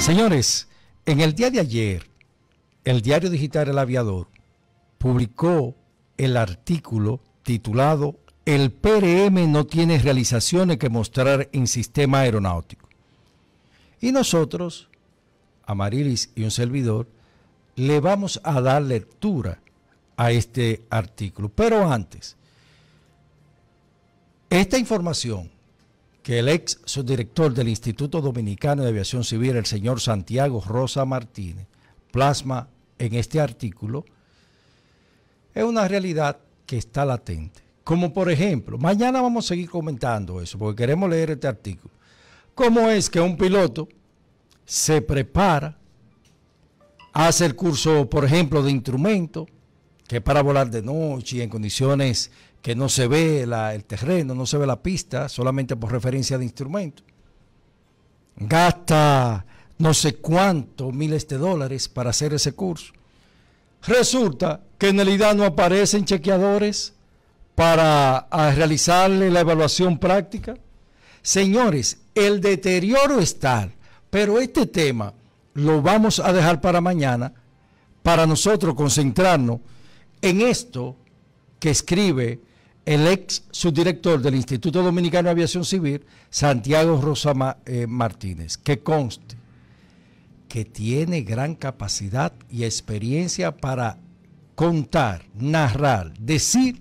Señores, en el día de ayer, el diario digital El Aviador publicó el artículo titulado El PRM no tiene realizaciones que mostrar en sistema aeronáutico. Y nosotros, Amarilis y un servidor, le vamos a dar lectura a este artículo. Pero antes, esta información que el ex subdirector del Instituto Dominicano de Aviación Civil, el señor Santiago Rosa Martínez, plasma en este artículo, es una realidad que está latente. Como por ejemplo, mañana vamos a seguir comentando eso, porque queremos leer este artículo. ¿Cómo es que un piloto se prepara, hace el curso, por ejemplo, de instrumento, que es para volar de noche y en condiciones que no se ve el terreno, no se ve la pista, solamente por referencia de instrumento. Gasta no sé cuántos miles de dólares para hacer ese curso. Resulta que en realidad no aparecen chequeadores para realizarle la evaluación práctica. Señores, el deterioro está, pero este tema lo vamos a dejar para mañana para nosotros concentrarnos en esto que escribe el ex subdirector del Instituto Dominicano de Aviación Civil, Santiago Rosa eh, Martínez, que conste que tiene gran capacidad y experiencia para contar, narrar, decir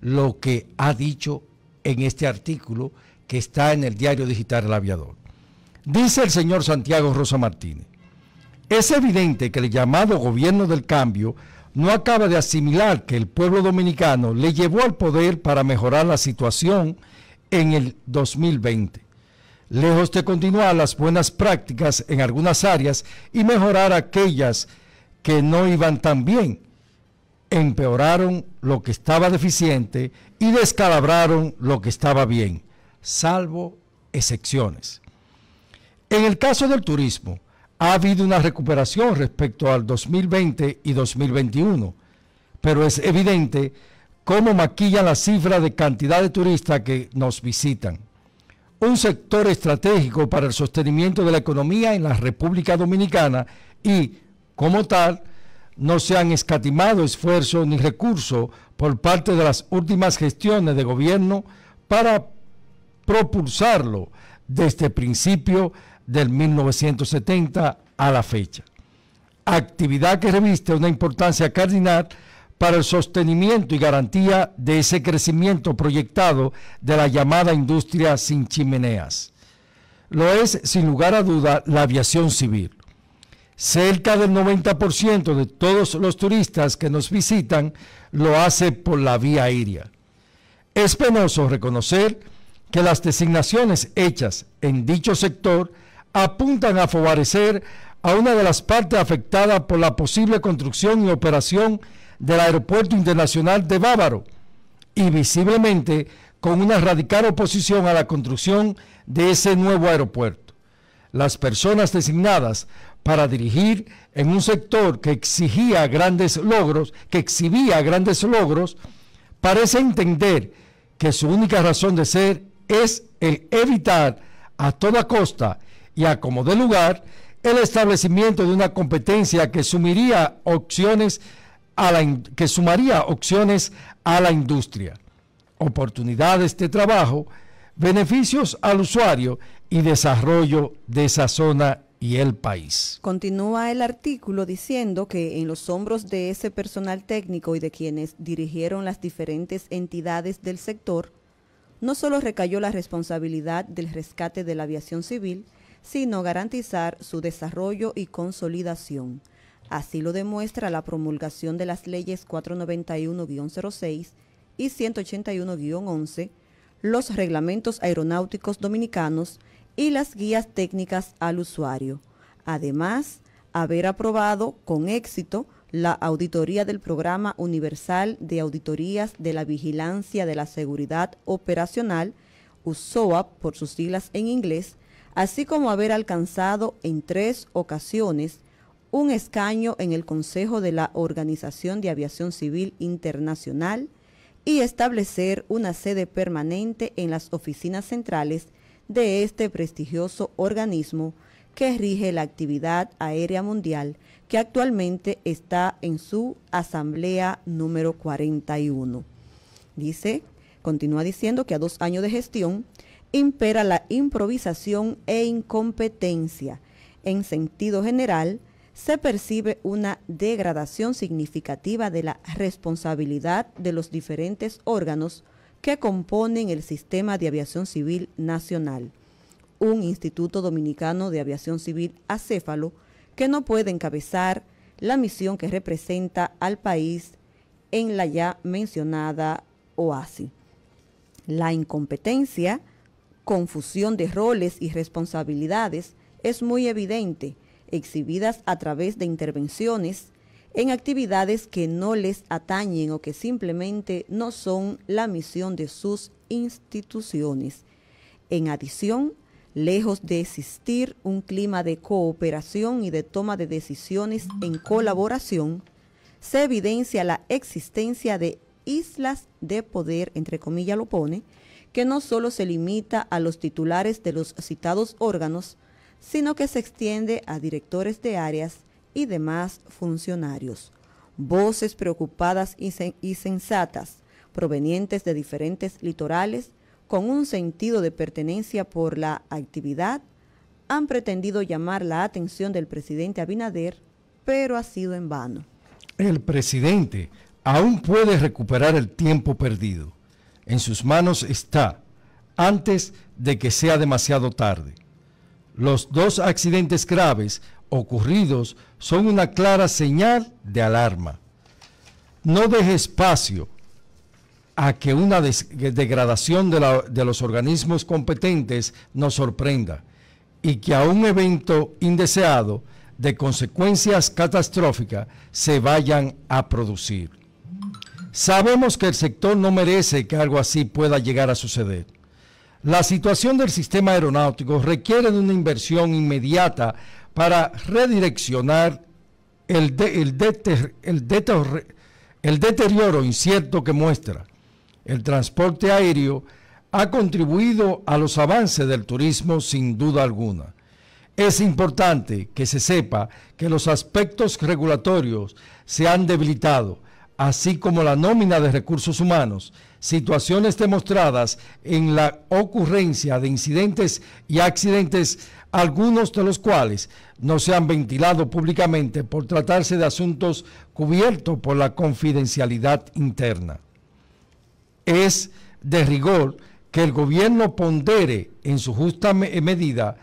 lo que ha dicho en este artículo que está en el diario digital El Aviador. Dice el señor Santiago Rosa Martínez, es evidente que el llamado gobierno del cambio no acaba de asimilar que el pueblo dominicano le llevó al poder para mejorar la situación en el 2020. Lejos de continuar las buenas prácticas en algunas áreas y mejorar aquellas que no iban tan bien, empeoraron lo que estaba deficiente y descalabraron lo que estaba bien, salvo excepciones. En el caso del turismo, ha habido una recuperación respecto al 2020 y 2021, pero es evidente cómo maquilla la cifra de cantidad de turistas que nos visitan. Un sector estratégico para el sostenimiento de la economía en la República Dominicana y, como tal, no se han escatimado esfuerzos ni recursos por parte de las últimas gestiones de gobierno para propulsarlo desde principio del 1970 a la fecha. Actividad que reviste una importancia cardinal para el sostenimiento y garantía de ese crecimiento proyectado de la llamada industria sin chimeneas. Lo es, sin lugar a duda, la aviación civil. Cerca del 90% de todos los turistas que nos visitan lo hace por la vía aérea. Es penoso reconocer que las designaciones hechas en dicho sector apuntan a favorecer a una de las partes afectadas por la posible construcción y operación del Aeropuerto Internacional de Bávaro y visiblemente con una radical oposición a la construcción de ese nuevo aeropuerto. Las personas designadas para dirigir en un sector que exigía grandes logros, que exhibía grandes logros, parece entender que su única razón de ser es el evitar a toda costa y a como de lugar el establecimiento de una competencia que opciones a la que sumaría opciones a la industria, oportunidades de trabajo, beneficios al usuario y desarrollo de esa zona y el país. Continúa el artículo diciendo que en los hombros de ese personal técnico y de quienes dirigieron las diferentes entidades del sector, no solo recayó la responsabilidad del rescate de la aviación civil, sino garantizar su desarrollo y consolidación. Así lo demuestra la promulgación de las leyes 491-06 y 181-11, los reglamentos aeronáuticos dominicanos y las guías técnicas al usuario. Además, haber aprobado con éxito la auditoría del Programa Universal de Auditorías de la Vigilancia de la Seguridad Operacional, USOAP por sus siglas en inglés, así como haber alcanzado en tres ocasiones un escaño en el Consejo de la Organización de Aviación Civil Internacional y establecer una sede permanente en las oficinas centrales de este prestigioso organismo que rige la actividad aérea mundial, que actualmente está en su asamblea número 41. Dice, continúa diciendo que a dos años de gestión, impera la improvisación e incompetencia. En sentido general, se percibe una degradación significativa de la responsabilidad de los diferentes órganos que componen el sistema de aviación civil nacional. Un Instituto Dominicano de Aviación Civil acéfalo que no puede encabezar la misión que representa al país en la ya mencionada OASI. La incompetencia confusión de roles y responsabilidades es muy evidente, exhibidas a través de intervenciones en actividades que no les atañen o que simplemente no son la misión de sus instituciones. En adición, lejos de existir un clima de cooperación y de toma de decisiones en colaboración, se evidencia la existencia de islas de poder, entre comillas lo pone, que no solo se limita a los titulares de los citados órganos, sino que se extiende a directores de áreas y demás funcionarios. Voces preocupadas y, sensatas, provenientes de diferentes litorales, con un sentido de pertenencia por la actividad, han pretendido llamar la atención del presidente Abinader, pero ha sido en vano. El presidente aún puede recuperar el tiempo perdido en sus manos está, antes de que sea demasiado tarde. Los dos accidentes graves ocurridos son una clara señal de alarma. No deje espacio a que una degradación de, los organismos competentes nos sorprenda y que a un evento indeseado de consecuencias catastróficas se vayan a producir. Sabemos que el sector no merece que algo así pueda llegar a suceder. La situación del sistema aeronáutico requiere de una inversión inmediata para redireccionar el, deterioro incierto que muestra. El transporte aéreo ha contribuido a los avances del turismo sin duda alguna. Es importante que se sepa que los aspectos regulatorios se han debilitado así como la nómina de recursos humanos, situaciones demostradas en la ocurrencia de incidentes y accidentes, algunos de los cuales no se han ventilado públicamente por tratarse de asuntos cubiertos por la confidencialidad interna. Es de rigor que el gobierno pondere en su justa eh, medida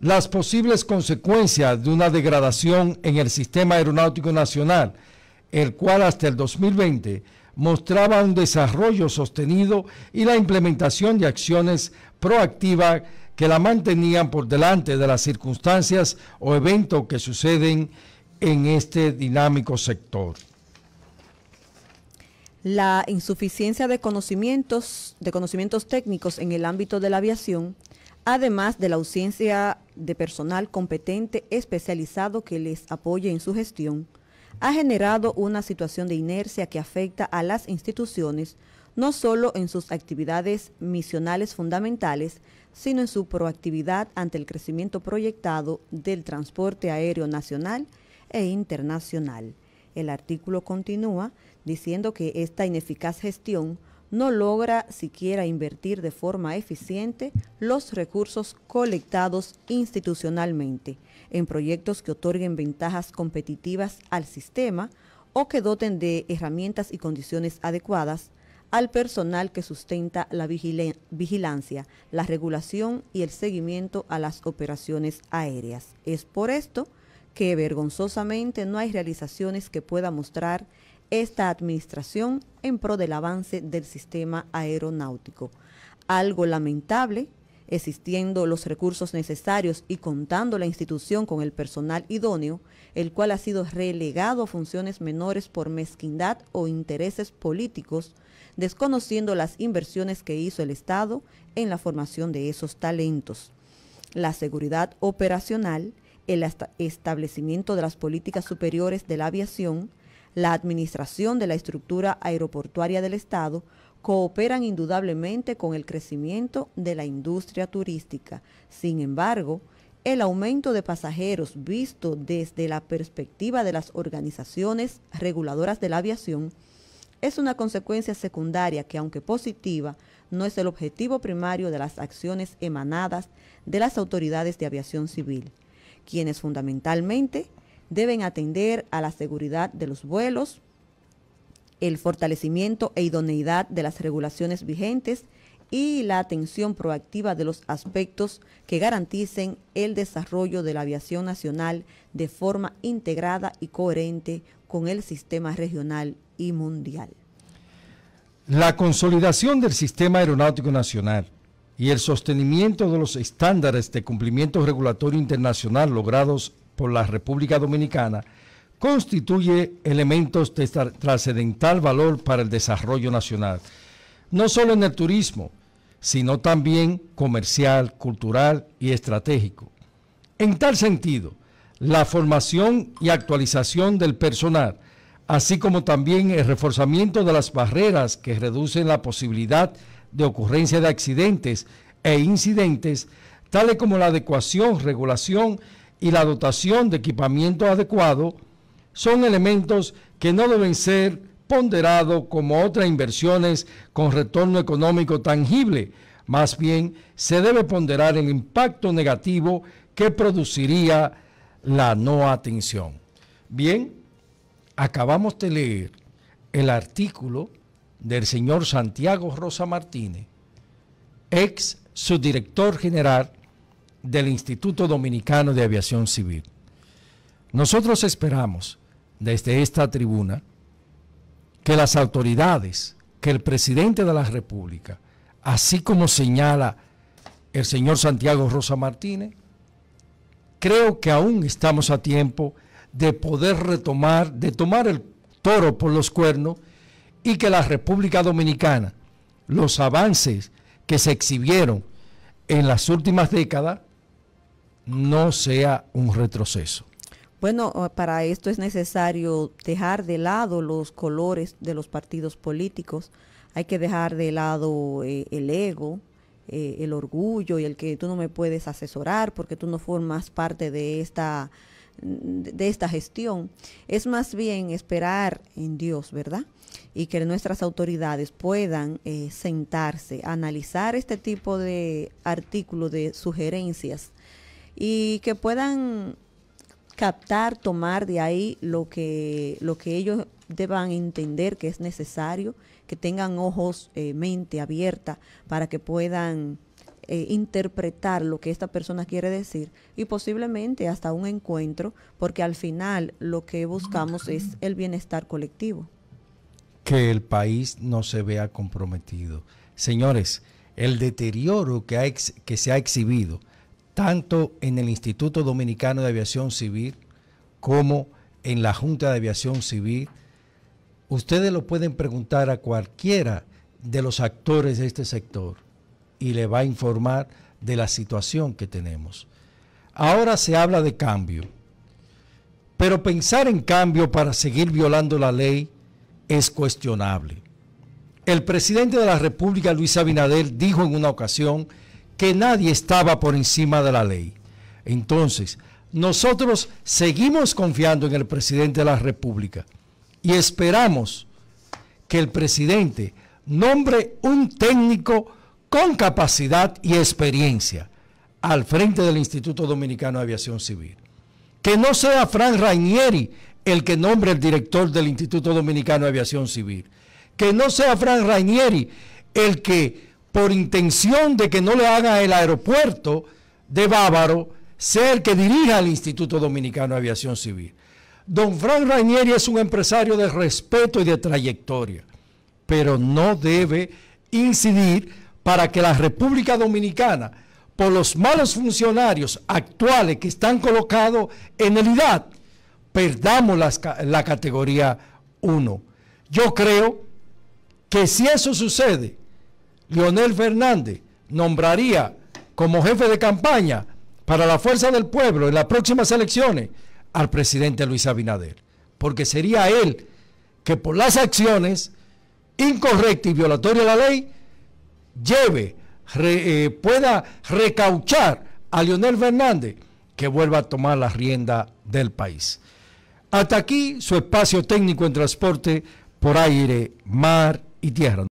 las posibles consecuencias de una degradación en el sistema aeronáutico nacional, el cual hasta el 2020 mostraba un desarrollo sostenido y la implementación de acciones proactivas que la mantenían por delante de las circunstancias o eventos que suceden en este dinámico sector. La insuficiencia de conocimientos, de conocimientos técnicos en el ámbito de la aviación, además de la ausencia de personal competente especializado que les apoye en su gestión, ha generado una situación de inercia que afecta a las instituciones, no solo en sus actividades misionales fundamentales, sino en su proactividad ante el crecimiento proyectado del transporte aéreo nacional e internacional. El artículo continúa diciendo que esta ineficaz gestión no logra siquiera invertir de forma eficiente los recursos colectados institucionalmente en proyectos que otorguen ventajas competitivas al sistema o que doten de herramientas y condiciones adecuadas al personal que sustenta la vigilancia, la regulación y el seguimiento a las operaciones aéreas. Es por esto que vergonzosamente no hay realizaciones que pueda mostrar esta administración en pro del avance del sistema aeronáutico. Algo lamentable, existiendo los recursos necesarios y contando la institución con el personal idóneo, el cual ha sido relegado a funciones menores por mezquindad o intereses políticos, desconociendo las inversiones que hizo el Estado en la formación de esos talentos. La seguridad operacional, el establecimiento de las políticas superiores de la aviación, la administración de la estructura aeroportuaria del Estado cooperan indudablemente con el crecimiento de la industria turística. Sin embargo, el aumento de pasajeros visto desde la perspectiva de las organizaciones reguladoras de la aviación es una consecuencia secundaria que, aunque positiva, no es el objetivo primario de las acciones emanadas de las autoridades de aviación civil, quienes fundamentalmente deben atender a la seguridad de los vuelos, el fortalecimiento e idoneidad de las regulaciones vigentes y la atención proactiva de los aspectos que garanticen el desarrollo de la aviación nacional de forma integrada y coherente con el sistema regional y mundial. La consolidación del sistema aeronáutico nacional y el sostenimiento de los estándares de cumplimiento regulatorio internacional logrados por la República Dominicana constituye elementos de trascendental valor para el desarrollo nacional, no solo en el turismo, sino también comercial, cultural y estratégico. En tal sentido, la formación y actualización del personal, así como también el reforzamiento de las barreras que reducen la posibilidad de ocurrencia de accidentes e incidentes, tales como la adecuación, regulación y la dotación de equipamiento adecuado son elementos que no deben ser ponderados como otras inversiones con retorno económico tangible. Más bien, se debe ponderar el impacto negativo que produciría la no atención. Bien, acabamos de leer el artículo del señor Santiago Rosa Martínez, ex subdirector general del Instituto Dominicano de Aviación Civil. Nosotros esperamos desde esta tribuna que las autoridades, que el presidente de la República, así como señala el señor Santiago Rosa Martínez, creo que aún estamos a tiempo de poder retomar, de tomar el toro por los cuernos y que la República Dominicana, los avances que se exhibieron en las últimas décadas, no sea un retroceso. Bueno, eh, para esto es necesario dejar de lado los colores de los partidos políticos, hay que dejar de lado eh, el ego, eh, el orgullo y el que tú no me puedes asesorar porque tú no formas parte de esta de esta gestión es más bien esperar en Dios, ¿verdad? Y que nuestras autoridades puedan sentarse, analizar este tipo de artículos de sugerencias y que puedan captar, tomar de ahí lo que, lo que ellos deban entender que es necesario, que tengan ojos, eh, mente abierta para que puedan eh, interpretar lo que esta persona quiere decir y posiblemente hasta un encuentro, porque al final lo que buscamos es el bienestar colectivo. Que el país no se vea comprometido. Señores, el deterioro que, ha que se ha exhibido tanto en el Instituto Dominicano de Aviación Civil como en la Junta de Aviación Civil. Ustedes lo pueden preguntar a cualquiera de los actores de este sector y le va a informar de la situación que tenemos. Ahora se habla de cambio, pero pensar en cambio para seguir violando la ley es cuestionable. El presidente de la República, Luis Abinader, dijo en una ocasión que nadie estaba por encima de la ley. Entonces, nosotros seguimos confiando en el presidente de la República y esperamos que el presidente nombre un técnico con capacidad y experiencia al frente del Instituto Dominicano de Aviación Civil. Que no sea Frank Rainieri el que nombre el director del Instituto Dominicano de Aviación Civil. Que no sea Frank Rainieri el que por intención de que no le haga el aeropuerto de Bávaro, ...ser el que dirija el Instituto Dominicano de Aviación Civil. Don Frank Rainieri es un empresario de respeto y de trayectoria, pero no debe incidir para que la República Dominicana, por los malos funcionarios actuales que están colocados en el IDAT, perdamos la categoría 1. Yo creo que si eso sucede, Leonel Fernández nombraría como jefe de campaña para la fuerza del pueblo en las próximas elecciones al presidente Luis Abinader, porque sería él que por las acciones incorrectas y violatorias de la ley lleve, eh, pueda recauchar a Leonel Fernández que vuelva a tomar la rienda del país. Hasta aquí su espacio técnico en transporte por aire, mar y tierra.